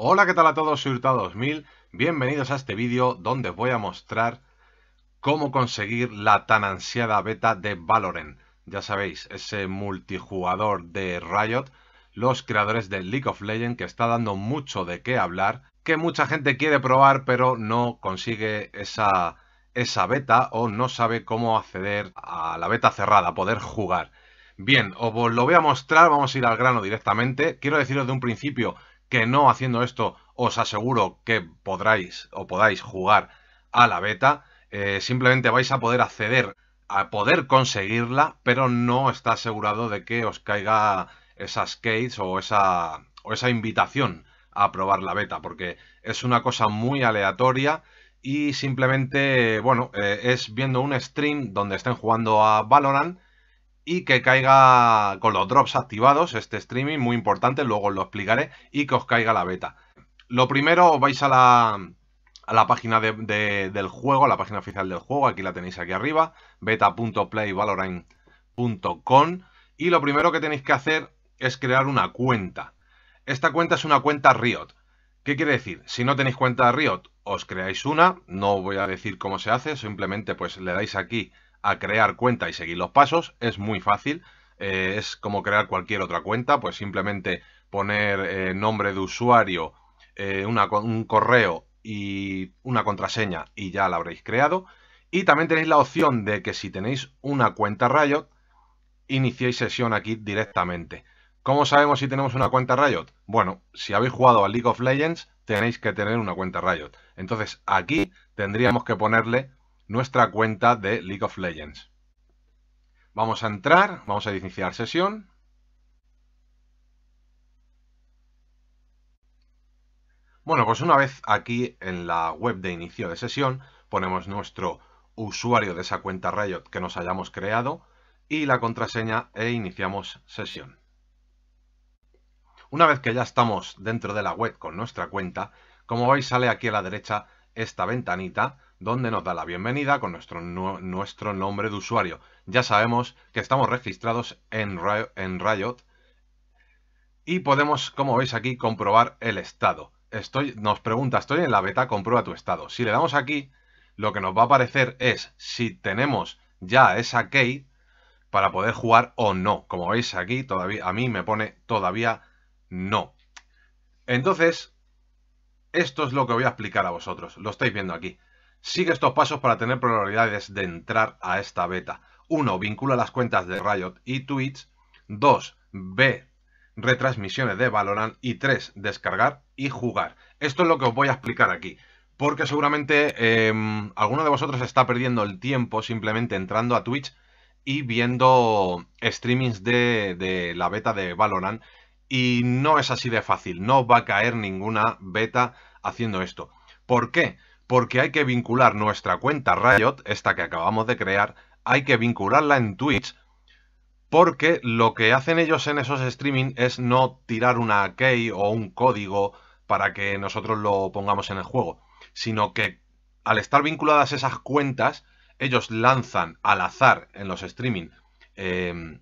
Hola, ¿qué tal a todos? Soy Hurtado2000, bienvenidos a este vídeo donde voy a mostrar cómo conseguir la tan ansiada beta de Valorant. Ya sabéis, ese multijugador de Riot, los creadores de League of Legends, que está dando mucho de qué hablar, que mucha gente quiere probar pero no consigue esa, esa beta o no sabe cómo acceder a la beta cerrada, poder jugar. Bien, os lo voy a mostrar, vamos a ir al grano directamente. Quiero deciros de un principio que no haciendo esto os aseguro que podráis o podáis jugar a la beta. Eh, simplemente vais a poder acceder a poder conseguirla, pero no está asegurado de que os caiga esas skates o esa, esa invitación a probar la beta, porque es una cosa muy aleatoria y simplemente, bueno, eh, es viendo un stream donde estén jugando a Valorant y que caiga con los drops activados este streaming, muy importante, luego os lo explicaré, y que os caiga la beta. Lo primero, vais a la, página del juego, a la página oficial del juego, aquí la tenéis aquí arriba, beta.playvalorant.com y lo primero que tenéis que hacer es crear una cuenta. Esta cuenta es una cuenta Riot. ¿Qué quiere decir? Si no tenéis cuenta Riot, os creáis una, no voy a decir cómo se hace, simplemente pues le dais aquí a crear cuenta y seguir los pasos. Es muy fácil. Eh, es como crear cualquier otra cuenta. Pues simplemente poner eh, nombre de usuario, eh, un correo y una contraseña y ya la habréis creado. Y también tenéis la opción de que si tenéis una cuenta Riot, iniciéis sesión aquí directamente. ¿Cómo sabemos si tenemos una cuenta Riot? Bueno, si habéis jugado a League of Legends, tenéis que tener una cuenta Riot. Entonces aquí tendríamos que ponerle nuestra cuenta de League of Legends. Vamos a entrar, vamos a iniciar sesión. Bueno, pues una vez aquí en la web de inicio de sesión, ponemos nuestro usuario de esa cuenta Riot que nos hayamos creado y la contraseña e iniciamos sesión. Una vez que ya estamos dentro de la web con nuestra cuenta, como veis sale aquí a la derecha esta ventanita donde nos da la bienvenida con nuestro, nuestro nombre de usuario. Ya sabemos que estamos registrados en, en Riot y podemos, como veis aquí, comprobar el estado. Estoy, nos pregunta, estoy en la beta, comprueba tu estado. Si le damos aquí, lo que nos va a aparecer es si tenemos ya esa key para poder jugar o no. Como veis aquí, todavía, a mí me pone todavía no. Entonces, esto es lo que voy a explicar a vosotros. Lo estáis viendo aquí. Sigue estos pasos para tener probabilidades de entrar a esta beta. 1. Vincula las cuentas de Riot y Twitch. 2. Ve retransmisiones de Valorant. Y 3. Descargar y jugar. Esto es lo que os voy a explicar aquí. Porque seguramente em, alguno de vosotros está perdiendo el tiempo simplemente entrando a Twitch y viendo streamings de, de la beta de Valorant. Y no es así de fácil. No va a caer ninguna beta haciendo esto. ¿Por qué? porque hay que vincular nuestra cuenta Riot, esta que acabamos de crear, hay que vincularla en Twitch, porque lo que hacen ellos en esos streaming es no tirar una key o un código para que nosotros lo pongamos en el juego, sino que al estar vinculadas esas cuentas, ellos lanzan al azar en los streaming em,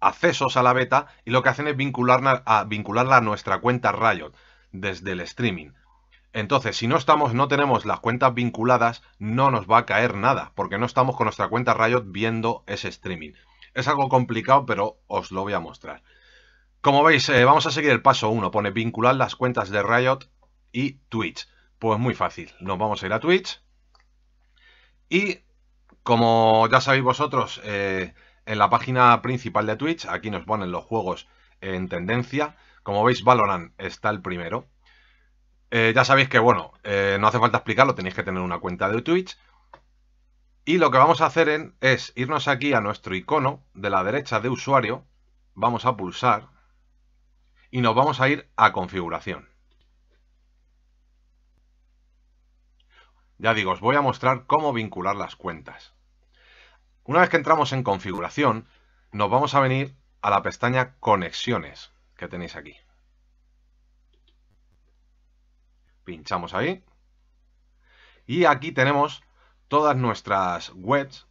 accesos a la beta y lo que hacen es vincularla a, vincularla a nuestra cuenta Riot desde el streaming. Entonces, si no estamos, no tenemos las cuentas vinculadas, no nos va a caer nada, porque no estamos con nuestra cuenta Riot viendo ese streaming. Es algo complicado, pero os lo voy a mostrar. Como veis, eh, vamos a seguir el paso 1, pone vincular las cuentas de Riot y Twitch. Pues muy fácil, nos vamos a ir a Twitch. Y como ya sabéis vosotros, eh, en la página principal de Twitch, aquí nos ponen los juegos en tendencia. Como veis, Valorant está el primero. Eh, ya sabéis que, bueno, eh, no hace falta explicarlo, tenéis que tener una cuenta de Twitch. Y lo que vamos a hacer es irnos aquí a nuestro icono de la derecha de usuario. Vamos a pulsar y nos vamos a ir a configuración. Ya digo, os voy a mostrar cómo vincular las cuentas. Una vez que entramos en configuración, nos vamos a venir a la pestaña conexiones que tenéis aquí. Pinchamos ahí. Y aquí tenemos todas nuestras webs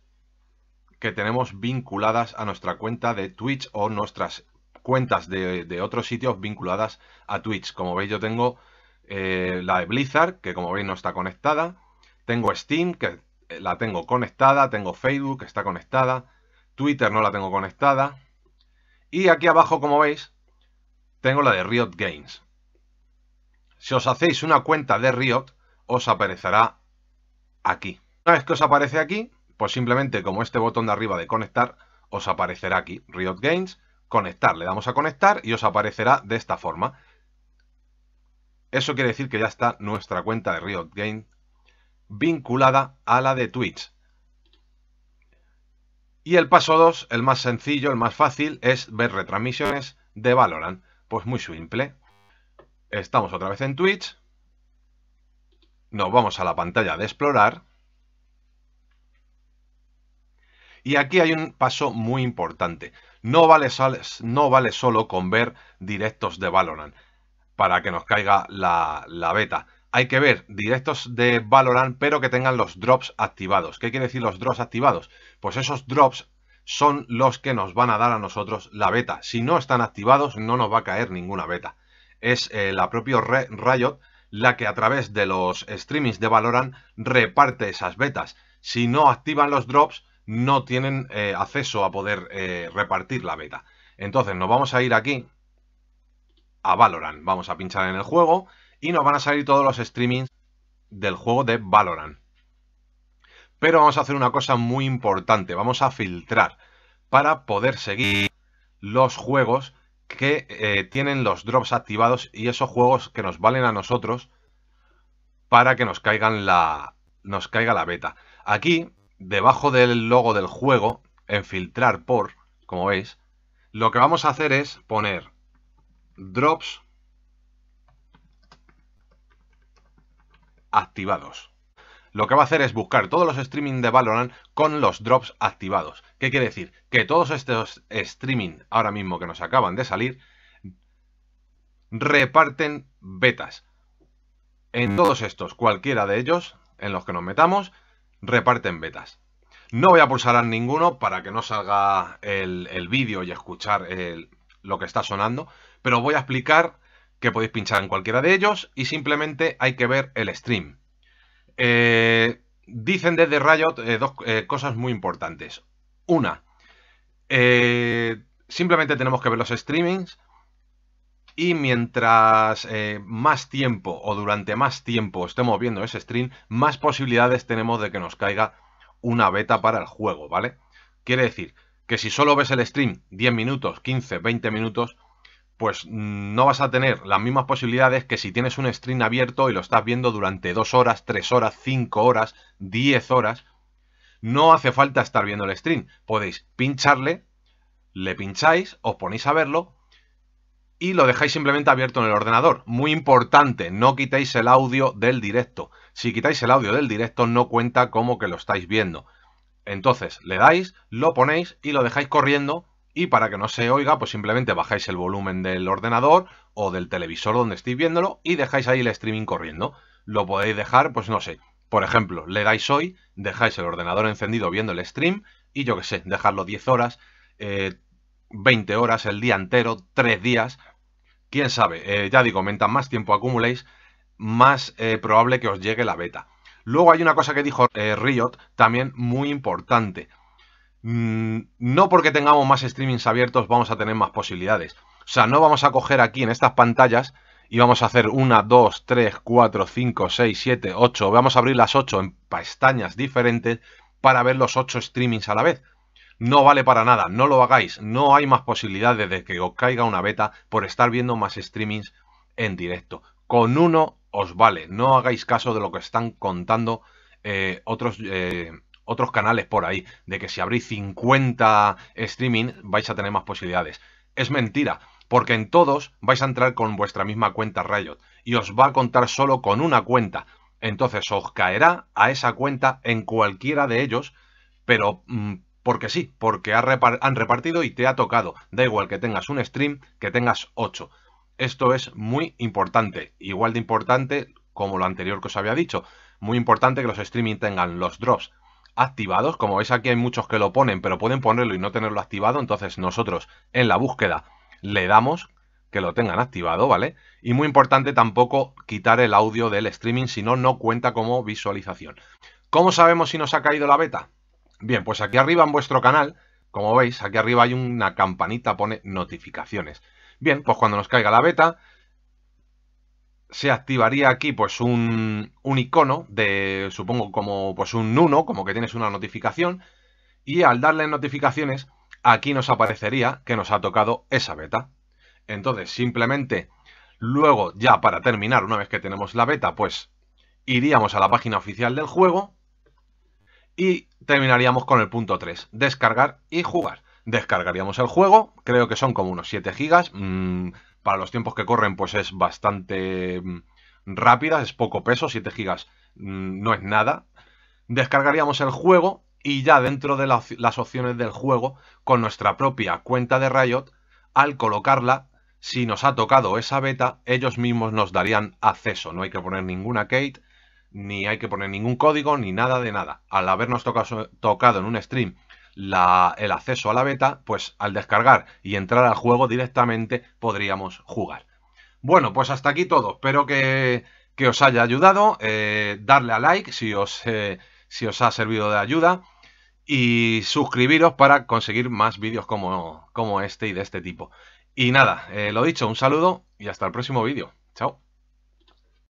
que tenemos vinculadas a nuestra cuenta de Twitch o nuestras cuentas de, otros sitios vinculadas a Twitch. Como veis yo tengo eh, la de Blizzard, que como veis no está conectada. Tengo Steam, que eh, la tengo conectada. Tengo Facebook, que está conectada. Twitter no la tengo conectada. Y aquí abajo, como veis, tengo la de Riot Games. Si os hacéis una cuenta de Riot, os aparecerá aquí. Una vez que os aparece aquí, pues simplemente como este botón de arriba de conectar, os aparecerá aquí, Riot Games, conectar. Le damos a conectar y os aparecerá de esta forma. Eso quiere decir que ya está nuestra cuenta de Riot Games vinculada a la de Twitch. Y el paso 2, el más sencillo, el más fácil, es ver retransmisiones de Valorant. Pues muy simple, Estamos otra vez en Twitch. Nos vamos a la pantalla de explorar. Y aquí hay un paso muy importante. No vale, solo con ver directos de Valorant para que nos caiga la, la beta hay que ver directos de Valorant, pero que tengan los drops activados. ¿Qué quiere decir los drops activados? Pues esos drops son los que nos van a dar a nosotros la beta. Si no están activados, no nos va a caer ninguna beta es eh, la propia Riot la que a través de los streamings de Valorant reparte esas betas. Si no activan los drops, no tienen eh, acceso a poder eh, repartir la beta. Entonces nos vamos a ir aquí a Valorant. Vamos a pinchar en el juego y nos van a salir todos los streamings del juego de Valorant. Pero vamos a hacer una cosa muy importante. Vamos a filtrar para poder seguir los juegos que eh, tienen los drops activados y esos juegos que nos valen a nosotros para que nos nos caiga la beta. Aquí, debajo del logo del juego, en filtrar por, como veis, lo que vamos a hacer es poner drops activados lo que va a hacer es buscar todos los streaming de Valorant con los drops activados. ¿Qué quiere decir? Que todos estos streaming ahora mismo que nos acaban de salir reparten betas. En todos estos, cualquiera de ellos, en los que nos metamos, reparten betas. No voy a pulsar a ninguno para que no salga el, vídeo y escuchar lo que está sonando, pero voy a explicar que podéis pinchar en cualquiera de ellos y simplemente hay que ver el stream. Eh, dicen desde Riot eh, dos eh, cosas muy importantes. Una, simplemente tenemos que ver los streamings y mientras más tiempo o durante más tiempo estemos viendo ese stream, más posibilidades tenemos de que nos caiga una beta para el juego, ¿vale? Quiere decir que si solo ves el stream 10 minutos, 15, 20 minutos, pues no vas a tener las mismas posibilidades que si tienes un stream abierto y lo estás viendo durante dos horas, tres horas, cinco horas, diez horas. No hace falta estar viendo el stream. Podéis pincharle, le pincháis, os ponéis a verlo y lo dejáis simplemente abierto en el ordenador. Muy importante, no quitéis el audio del directo. Si quitáis el audio del directo no cuenta como que lo estáis viendo. Entonces le dais, lo ponéis y lo dejáis corriendo y para que no se oiga, pues simplemente bajáis el volumen del ordenador o del televisor donde estéis viéndolo y dejáis ahí el streaming corriendo. Lo podéis dejar, pues no sé. Por ejemplo, le dais hoy, dejáis el ordenador encendido viendo el stream y yo qué sé, dejarlo 10 horas, 20 eh, horas, el día entero, 3 días. Quién sabe, eh, ya digo, mientras más tiempo acumuléis, más eh, probable que os llegue la beta. Luego hay una cosa que dijo Riot también muy importante. Mm, no porque tengamos más streamings abiertos vamos a tener más posibilidades. O sea, no vamos a coger aquí en estas pantallas y vamos a hacer una, dos, tres, cuatro, cinco, seis, siete, ocho. Vamos a abrir las ocho en pestañas diferentes para ver los ocho streamings a la vez. No vale para nada, no lo hagáis. No hay más posibilidades de que os caiga una beta por estar viendo más streamings en directo. Con uno os vale. No hagáis caso de lo que están contando eh, otros, eh, otros canales por ahí de que si abrís 50 streaming vais a tener más posibilidades. Es mentira, porque en todos vais a entrar con vuestra misma cuenta Riot y os va a contar solo con una cuenta. Entonces os caerá a esa cuenta en cualquiera de ellos, pero mm, porque sí, porque han repartido y te ha tocado. Da igual que tengas un stream, que tengas 8. Esto es muy importante, igual de importante como lo anterior que os había dicho. Muy importante que los streaming tengan los drops activados. Como veis aquí hay muchos que lo ponen, pero pueden ponerlo y no tenerlo activado. Entonces nosotros en la búsqueda le damos que lo tengan activado, ¿vale? Y muy importante tampoco quitar el audio del streaming, si no, no cuenta como visualización. ¿Cómo sabemos si nos ha caído la beta? Bien, pues aquí arriba en vuestro canal, como veis, aquí arriba hay una campanita, pone notificaciones. Bien, pues cuando nos caiga la beta, se activaría aquí pues un, icono de, supongo, como pues un 1, como que tienes una notificación, y al darle notificaciones, aquí nos aparecería que nos ha tocado esa beta. Entonces, simplemente, luego ya para terminar, una vez que tenemos la beta, pues iríamos a la página oficial del juego y terminaríamos con el punto 3, descargar y jugar. Descargaríamos el juego, creo que son como unos 7 gigas, mm, para los tiempos que corren, pues es bastante mm, rápida, es poco peso, 7 GB mm, no es nada. Descargaríamos el juego y ya dentro de las opciones del juego, con nuestra propia cuenta de Riot, al colocarla, si nos ha tocado esa beta, ellos mismos nos darían acceso. No hay que poner ninguna Kate, ni hay que poner ningún código, ni nada de nada. Al habernos tocado en un stream el acceso a la beta, pues al descargar y entrar al juego directamente podríamos jugar. Bueno, pues hasta aquí todo. Espero que, os haya ayudado. Eh, darle a like si os, eh, si os ha servido de ayuda. Y suscribiros para conseguir más vídeos como, como este y de este tipo. Y nada, eh, lo dicho, un saludo y hasta el próximo vídeo. Chao.